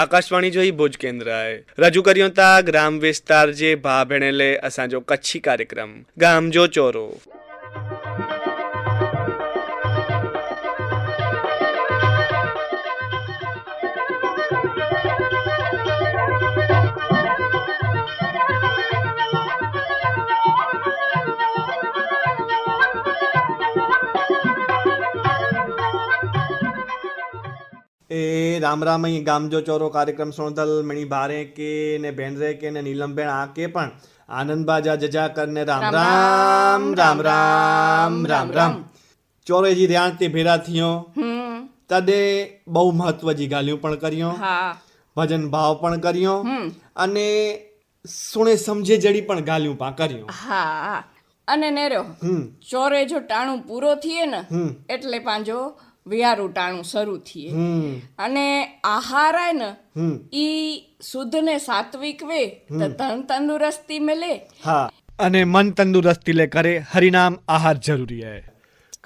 આકાશવાણી જો ही ભુજ કેન્દ્ર आहे રજૂ કર્યો તા ગ્રામ વિસ્તાર જે ભા ભેણેલે અસાંજો કચ્છી કાર્યક્રમ ગામ જો ચોરો એ રામ રામ અહીં ગામજો ચોરો કાર્યક્રમ સોણદલ મણી ભારે કે ને ભેણરે કે ને નીલમબેન આ કે પણ આનંદ બાજા જજા કરને રામ રામ રામ રામ રામ રામ ચોરેજી ધ્યાન તે ભેરા થયો તદે બહુ મહત્વ જી ગાલ્યું પણ કર્યો ભજન ભાવ પણ કર્યો અને સુણે સમજે જડી પણ ગાલ્યું પા કર્યું હા અને નેરો ચોરે જો ટાણું પૂરો થયે ને એટલે પાંજો વિયારૂટાણું શરૂ થઈએ અને આહાર હે ને ઈ શુદ્ધ ને સાત્વિક વે તો તન તંદુરસ્તી મિલે હા અને મન તંદુરસ્તી લે કરે હરિનામ આહાર જરૂરી હે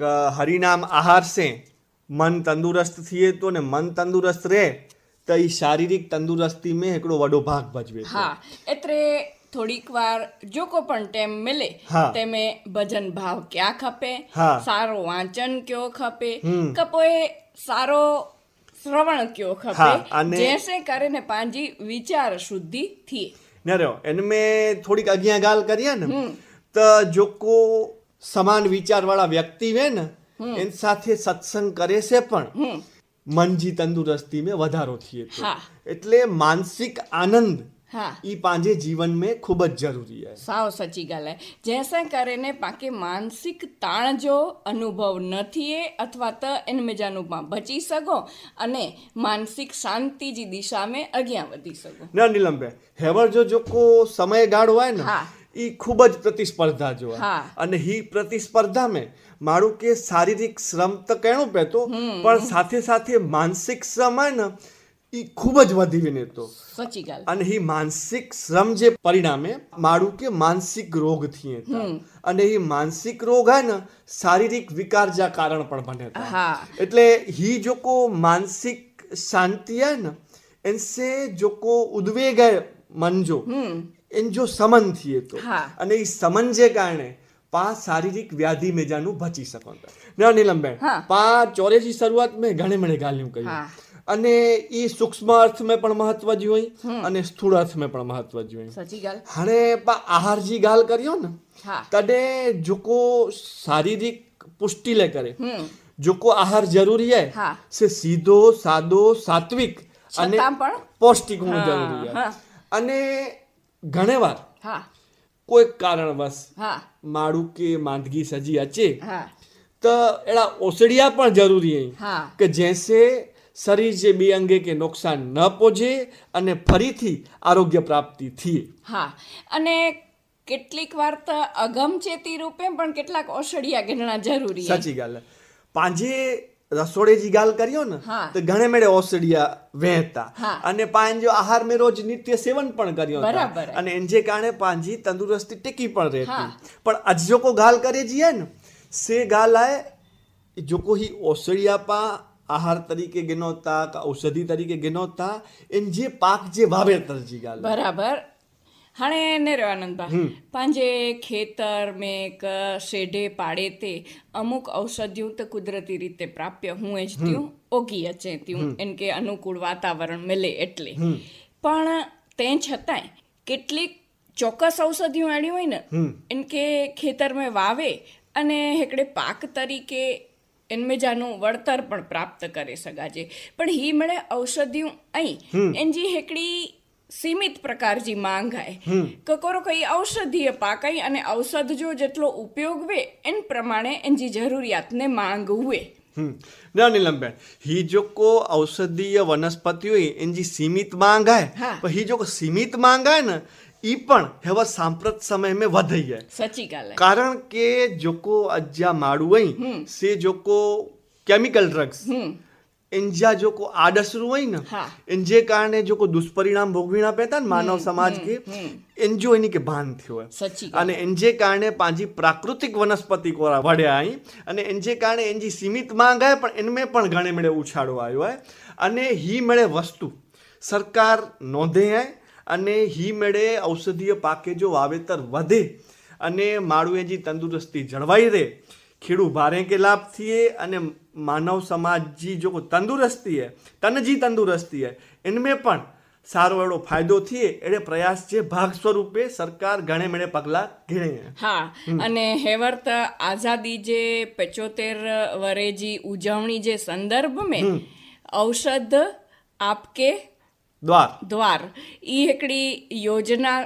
કે હરિનામ આહાર સે મન તંદુરસ્ત थिए તો ને મન તંદુરસ્ત રહે તો ઈ શારીરિક તંદુરસ્તી મે એકડો વડો ભાગ ભજવે હા એટલે થોડીક વાર જોકો પણ ટેમ મિલે તેમે ભજન ભાવ ક્યાં ખપે સારો વાંચન કયો ખપે કપોએ સારો શ્રવણ કયો ખપે જેસે કરીને પાંજી વિચાર શુદ્ધિ થી નરો એને મેં થોડીક અગ્યા ગાલ કરીએ ને તો જોકો સમાન વિચાર વાળા વ્યક્તિ વે ને એની સાથે સત્સંગ કરે છે પણ મનજી તંદુરસ્તી મેં વધારો થઈએ એટલે માનસિક આનંદ હા એ पांजे जीवन में खूब ज जरूरी है સાવ સાચી ॻाल्हि आहे जंहिंसां करे ने पाके તાણ જો અનુભવ નથી અથવા તો इन મિજાનુમાં બચી સકો અને માનસિક શાંતિ જી દિશા મેં અગિયા વધી સકો ના નીલમબે હેવર જો જોકો સમયગાળો હોય ને હા એ ખૂબ જ પ્રતિસ્પર્ધા જો હા અને હી પ્રતિસ્પર્ધા મેં મારું કે શારીરિક શ્રમ તો કેણું પહેતો પણ સાથે સાથે માનસિક શ્રમ હોય ને એ ખૂબ જ વધી વિનેતો સાચી ગાલ અને એ માનસિક શ્રમ જે પરિણામે મારું કે માનસિક રોગ થઈએ અને એ માનસિક રોગ હે ને શારીરિક વિકાર જા કારણ પણ બને એટલે હી જોકો માનસિક શાંતિ હે ને એનસે જોકો ઉદ્વેગ હે મન જો એન જો સમન થઈએ તો અને એ સમન જે કારણે પા શારીરિક વ્યાધિ મેજાનું બચી શકો ને નીલમ બેન પા ચોરેજી શરૂઆત મેં ઘણે મને ગાલ્યું કહ્યું અને એ સૂક્ષ્મ અર્થમાં પણ મહત્વ જોઈ અને સ્થૂળ અર્થમાં પણ મહત્વ જોઈ હાણે આહાર જી ગાલ કર્યો ને તને જોકો શારીરિક પુષ્ટિ લે કરે જોકો આહાર જરૂરી હે સે સીધો સાદો સાત્વિક અને પૌષ્ટિક હોવું જરૂરી હે અને ઘણે વાર કોઈ કારણવશ માળું કે માંદગી સજી અચે તો એડા ઓસડિયા પણ જરૂરી હે કે જેસે શરીર જે બે અંગે કે નુકસાન ન પહોંચે અને ફરીથી આરોગ્ય પ્રાપ્તિ થઈએ હા અને કેટલીક વાર તો અગમચેતી રૂપે પણ કેટલાક ઔષધિયા ગણના જરૂરી સાચી ગાલ પાંજે રસોડે જી ગાલ કર્યો ને તો ઘણે મેળે ઓસડિયા વહેતા અને પાંજો આહાર મે રોજ નિત્ય સેવન પણ કર્યો અને એનજે કારણે પાંજી તંદુરસ્તી ટીકી પણ રહેતી પણ અજ જોકો ગાલ કરે જીએ ને સે ગાલ આય જોકો હી ઓસડિયા પા આહાર તરીકે ગિનોતા કે ઔષધિ તરીકે ગિનોતા એને જે પાક જે વાવેતર જીગાલ બરાબર હાણે ને રેવાનંદભાઈ પાંજે ખેતર મેક શેઢે પાડે તે અમુક ઔષધિઓ તો કુદરતી રીતે પ્રાપ્ય હું જ ત્યું ઓગી અચે ત્યું એમ કે અનુકૂળ વાતાવરણ મળે એટલે પણ તે છતાંય કેટલીક ચોક્કસ ઔષધિઓ આડી હોય ને એમ કે ખેતરમાં વાવે અને હેકડે પાક તરીકે એન્મેજાનું વળતર પણ પ્રાપ્ત કરી શકાય છે પણ હી મળે ઔષધિયું અહીં એનજી હેકડી સીમિત પ્રકારજી માંગ હે કકોરો કઈ ઔષધીય પાકાઈ અને ઔષધ જો જેટલો ઉપયોગ વે એન પ્રમાણે એનજી જરૂરિયાતને માંગ હુએ ના નીલમબેન ही जो को औषधीय वनस्पति हुई इनकी सीमित मांग है पर ही जो को सीमित मांग है ना એ પણ હવે સાંપ્રત સમય મેં વધી ગયા કારણ કે જોકો અજ્યા માડું હોય સે જોકો કેમિકલ ડ્રગ્સ ઇન્જા જો કો આડસરું હોય ને એન જે કારણે જો કો દુષ્પરિણામ ભોગવીના પેતા ને માનવ સમાજ કે એન જો એની કે ભાન થયો અને એન જે કારણે પાંજી પ્રાકૃતિક વનસ્પતિ કોરા વળ્યા અહીં અને જે કારણે એની સીમિત માંગ આવે પણ એનમે પણ ઘણે મેળે ઉછાળો આવ્યો હોય અને હી મેળે વસ્તુ સરકાર નોંધે આય અને હિમેળે ઔષધીય પાકે જો વાવેતર વધે અને માળવેજી તંદુરસ્તી જળવાઈ રહે ખેડૂ ભારે કે લાભ થઈએ અને માનવ સમાજજી જો તંદુરસ્તી હે તનજી તંદુરસ્તી હે એનમે પણ સારો એવો ફાયદો થયે એટલે પ્રયાસ છે ભાગ સ્વરૂપે સરકાર ઘણે મેળે પગલાં ઘીણે હા અને હેવર્ત આઝાદી જે પચોતેર વરેજી ઉજવણી જે સંદર્ભ મેં ઔષધ આપકે દ્વાર દ્વાર એ એકડી યોજના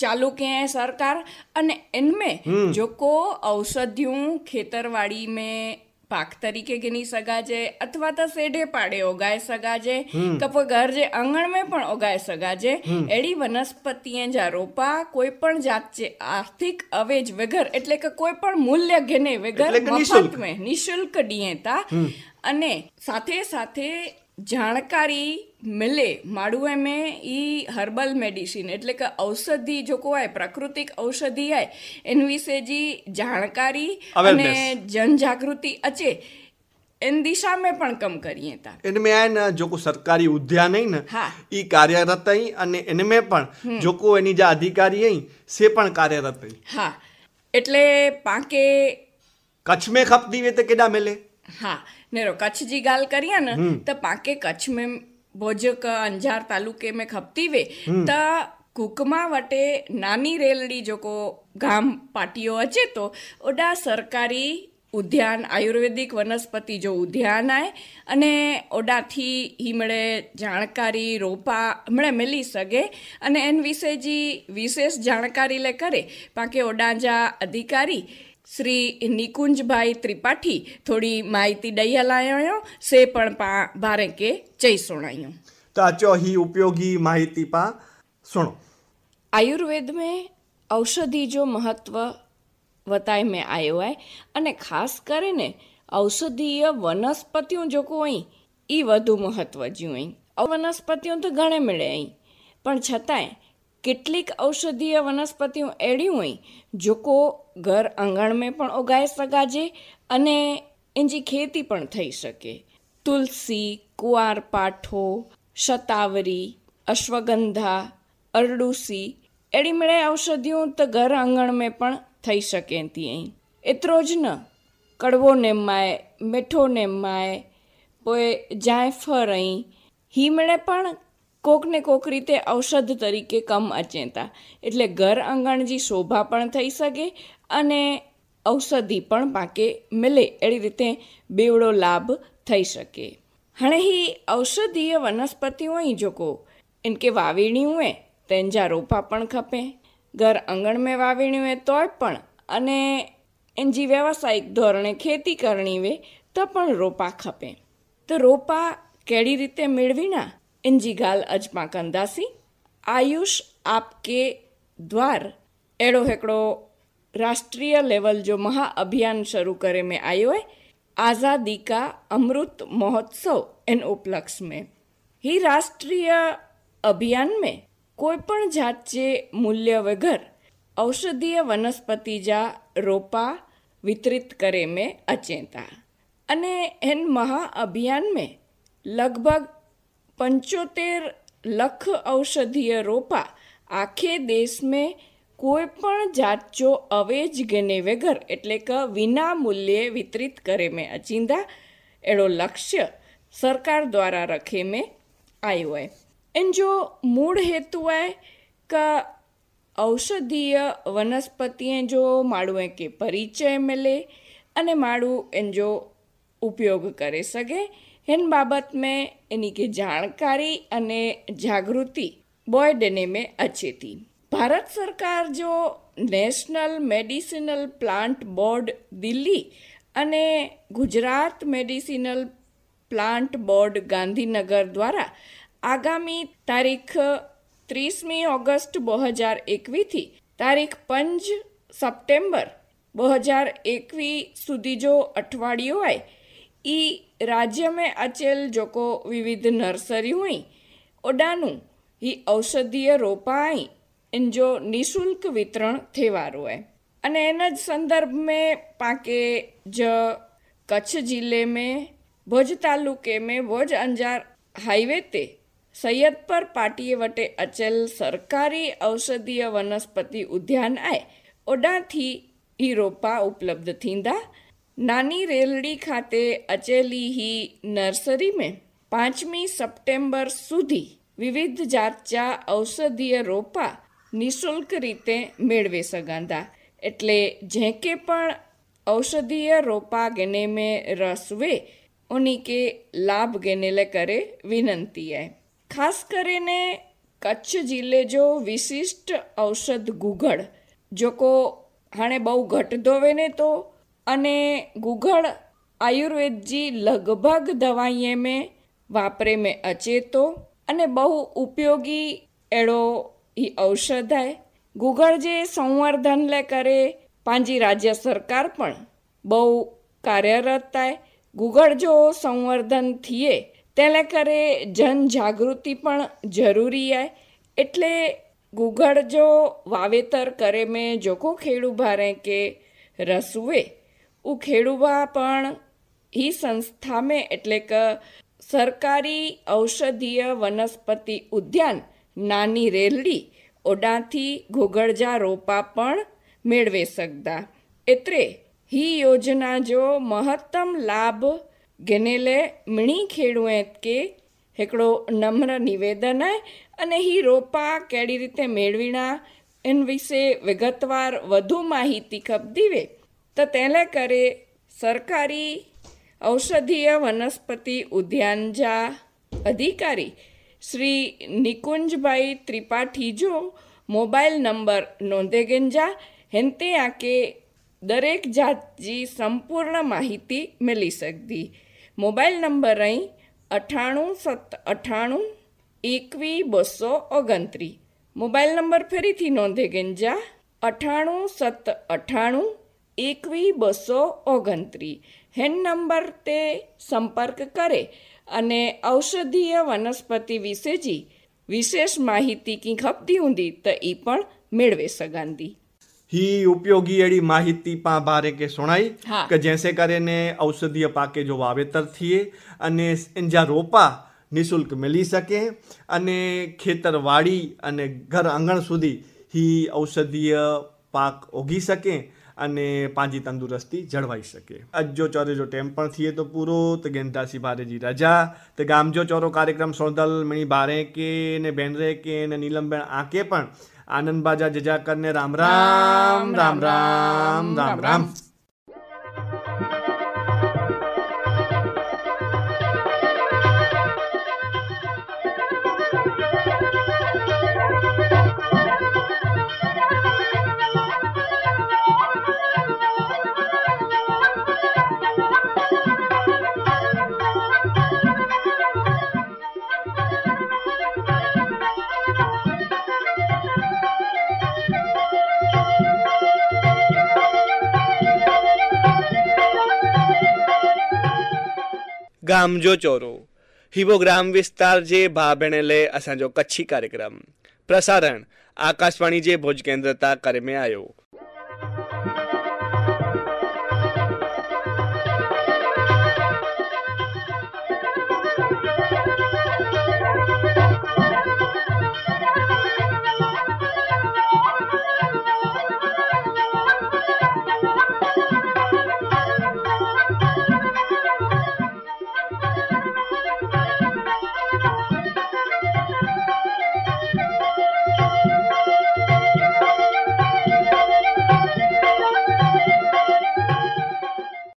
ચાલુ કે हैं सरकार અને એનમે જોકો ઔષધિયું ખેતરવાડી મેં પાક તરીકે ગણી સગાજે અથવા તો સેઢે પાડે ઓગાય સગાજે કપો ઘર જે આંગણ મેં પણ ઓગાય સગાજે એડી વનસ્પતિએ જા રોપા કોઈ પણ જાત છે આર્થિક અવેજ વગર એટલે કે કોઈ પણ મૂલ્ય ઘેને વગર મફત મેં નિશુલ્ક ડીએ તા અને સાથે સાથે જાણકારી મળે માડું એમે એ હર્બલ મેડિસિન એટલે કે ઔષધિ જો કહેવાય પ્રાકૃતિક ઔષધિ આય એન વિશે જે જાણકારી અને જનજાગૃતિ અચે એન દિશામાં પણ કામ કરીએ તા એનમે આ ને જો કો સરકારી ઉદ્યાન હે ને ઈ કાર્યરત હઈ અને એનમે પણ જો કો એની જે અધિકારી હઈ સે પણ કાર્યરત હઈ હા એટલે પાંકે કચ્છ મે ખપતી વે તો કેડા મેલે હા नेरो कच्छ जी ॻाल्हि करिया न त पाके कच्छ में भोजक अंजार तालुके में खपती वे त कुकमा वटे नानी रेलड़ी जेको गाम पाटियो अचे थो ओॾा सरकारी ઉદ્યાન આયુર્વેદિક વનસ્પતિ જો ઉદ્યાન આય અને ઓડાથી હી મળે જાણકારી રોપા હમણે મળી શકે અને એન વિશે જી વિશેષ જાણકારી લે કરે પાકે ઓડા જા અધિકારી શ્રી નિકુંજભાઈ ત્રિપાઠી થોડી માહિતી દઈ હલાયો સે પણ પા ભારે કે જય સુણાયું તો આચો હી ઉપયોગી માહિતી પા સુણો આયુર્વેદ મેં ઔષધિ જો મહત્વ વતાય મેં આયો હોય અને ખાસ કરીને ઔષધીય વનસ્પતિઓ જો કોઈ એ વધુ મહત્વ જ્યું અહીં વનસ્પતિઓ તો ઘણે મળે અહીં પણ છતાંય કેટલીક ઔષધીય વનસ્પતિઓ એડી હોય જોકો ઘર આંગણમાં પણ ઉગાઈ શકાજે અને એની ખેતી પણ થઈ શકે તુલસી કુવાર પાઠો શતાવરી અશ્વગંધા અરડુસી એડી મળે ઔષધિઓ તો ઘર આંગણમાં પણ થઈ શકે તી અહીં એતરો જ ન કડવો નેમાય મીઠો નેમાય પોએ જાયફર અહીં હી મળે પણ કોકને કોક રીતે ઔષધ તરીકે કમ અચેતા એટલે ઘર આંગણજી શોભા પણ થઈ શકે અને ઔષધિ પણ પાકે મળે એવી રીતે બેવડો લાભ થઈ શકે હણે હી ઔષધીય વનસ્પતિઓ જોકો ઇનકે વાવીણ્યું હે તેંજા રોપા પણ ખપે ઘર આંગણ મેં વાવીણ્યું હે તોય પણ અને એનજી વ્યવસાયિક ધોરણે ખેતી કરણી વે તો પણ રોપા ખપે તો રોપા કેડી રીતે મેળવીના ઇન્જીગાલ અજમા કંદાસી આયુષ આપકે દ્વાર એડો હેકડો રાષ્ટ્રીય લેવલ જો મહાઅભિયાન શરૂ કરે મેં આયોએ આઝાદી કા અમૃત મહોત્સવ એન ઉપલક્ષ મેં ही राष्ट्रीय अभियान में कोई पण जात जे मूल्य वगैरह ઔષધીય વનસ્પતિજા રોપા વિતરિત કરે મેં અચેતા અને એન મહા અભિયાન મેં લગભગ પંચોતેર લખ ઔષधीय રોપા આખે દેશ મેં કોઈ પણ જાતજો અવેજ ગને વગર એટલે કે વિના મૂલ્યે વિતરિત કરે મેં અચિંદા એડો લક્ષ્ય સરકાર દ્વારા રખે મેં આવ્યો હોય એન જો મૂળ હેતુ હોય કે ઔષધીય વનસ્પતિએ જો માળું એ કે પરિચય મળે અને માળું એન જો ઉપયોગ કરી શકે इन बाबत में इन्हीं की जानकारी अने जागृति बॉय डेने में अचे थी भारत सरकार जो national medicinal plant board Delhi અને Gujarat medicinal plant board Gandhinagar દ્વારા આગામી તારીખ ત્રીસમી ઓગસ્ટ બે હજાર એકવીસથી તારીખ પંજ સપ્ટેમ્બર બે હજાર એકવીસ સુધી જો અઠવાડિયું હોય એ राज्य में अचल जेको विविध नर्सरियूं हुई ओडानूं ही औषधीय रोपा आई इन जो निशुल्क वितरण थिए वारो आहे अने इन जे संदर्भ में पाके ज कच्छ ज़िले में भुज तालुके में भुज अंजार हाईवे ते सैयदपर पाटीअ वटि अचल सरकारी औषधीय वनस्पति उद्यान आहे ओॾां थी ही रोपा उपलब्ध थींदा નાની રેલડી ખાતે અચેલી હી નર્સરી મેં પાંચમી સપ્ટેમ્બર સુધી વિવિધ જાતજા ઔષધીય રોપા નિઃશુલ્ક રીતે મેળવી સકાતા એટલે જે કે પણ ઔષધીય રોપા ગેને મેં રસવે ઉની કે લાભ ગેનેલે કરે વિનંતી હે ખાસ કરીને કચ્છ જિલ્લે જો વિશિષ્ટ ઔષધ ગુગળ જોકો હાણે બહુ ઘટ ધોવે ને તો અને ગુગड़ આયુર્વેદ જી લગભગ દવાઈએ મેં વાપરે મેં અચેતો અને બહુ ઉપયોગી એડો ઈ ઔષધ હે ગુગળ જે સંવર્ધન લે કરે પાંજી રાજ્ય સરકાર પણ બહુ કાર્યરત થાય ગુગળ જો સંવર્ધન થઈએ તેને કરે જન જાગૃતિ પણ જરૂરી હે એટલે ગુગળ જો વાવેતર કરે મેં જોકો ખેડૂ ભારે કે રસુએ ઉખેડવા પણ હી સંસ્થામે એટલે કે સરકારી ઔષધીય વનસ્પતિ ઉદ્યાન નાની રેલડી ઓડાથી ઘોગળજા રોપા પણ મેળવે શકતા એટલે ही योजना जो महत्तम लाभ घेनेले मिणी ખેડૂત કે હેકડો નમ્ર નિવેદન અને હી રોપા કેડી રીતે મેળવીણા એન વિશે વિગતવાર વધુ માહિતી ખપદીવે તો તેને કરે સરકારી ઔષધીય વનસ્પતિ ઉદ્યાન જા અધિકારી શ્રી નિકુંજભાઈ ત્રિપાઠીજો મોબાઈલ નંબર નોંધે ગંજા હેન્તે આકે દરેક જાતજી સંપૂર્ણ માહિતી મળી શકતી મોબાઈલ નંબર અહીં અઠાણું સત અઠાણું એકવી બસો ઓગણત્રીસ મોબાઈલ નંબર ફરીથી નોંધે ગંજા અઠાણું સત અઠાણું એકવી બસો ઓગણત્રીસ હેન્ડ નંબર તે સંપર્ક કરે અને ઔષધીય વનસ્પતિ વિશેજી વિશેષ માહિતી કી ખપતી ઊંધી તો એ પણ મેળવે સગાંધી ही उपयोगी अहिड़ी माहिती पाण ॿार खे सुणाई की जंहिंसे करे ने औषधीय पाके जो वावेतर थिए अने इन जा रोपा નિશુલ્ક મળી શકે અને ખેતરવાડી અને ઘર આંગણ સુધી હી ઔષધીય પાક ઉગી શકે અને પાંજી તંદુરસ્તી જળવાઈ શકે અજ્જો ચોરે જો ટેમ પણ થઈએ તો પૂરો તો ગેંધાસી બારેજી રજા તો ગામજો ચોરો કાર્યક્રમ સોદલ મણી બારે કે ને બેન રે કે ને નીલમબેન આંકે પણ આનંદ બાજા જજા જજાકરને રામ રામ રામ રામ રામ રામ गाम जो चोरो ही वो ग्राम विस्तार जे भाउ भेण लाइ असांजो कच्छी कार्यक्रम प्रसारण आकाशवाणी जे भुज केंद्र तां करे में आयो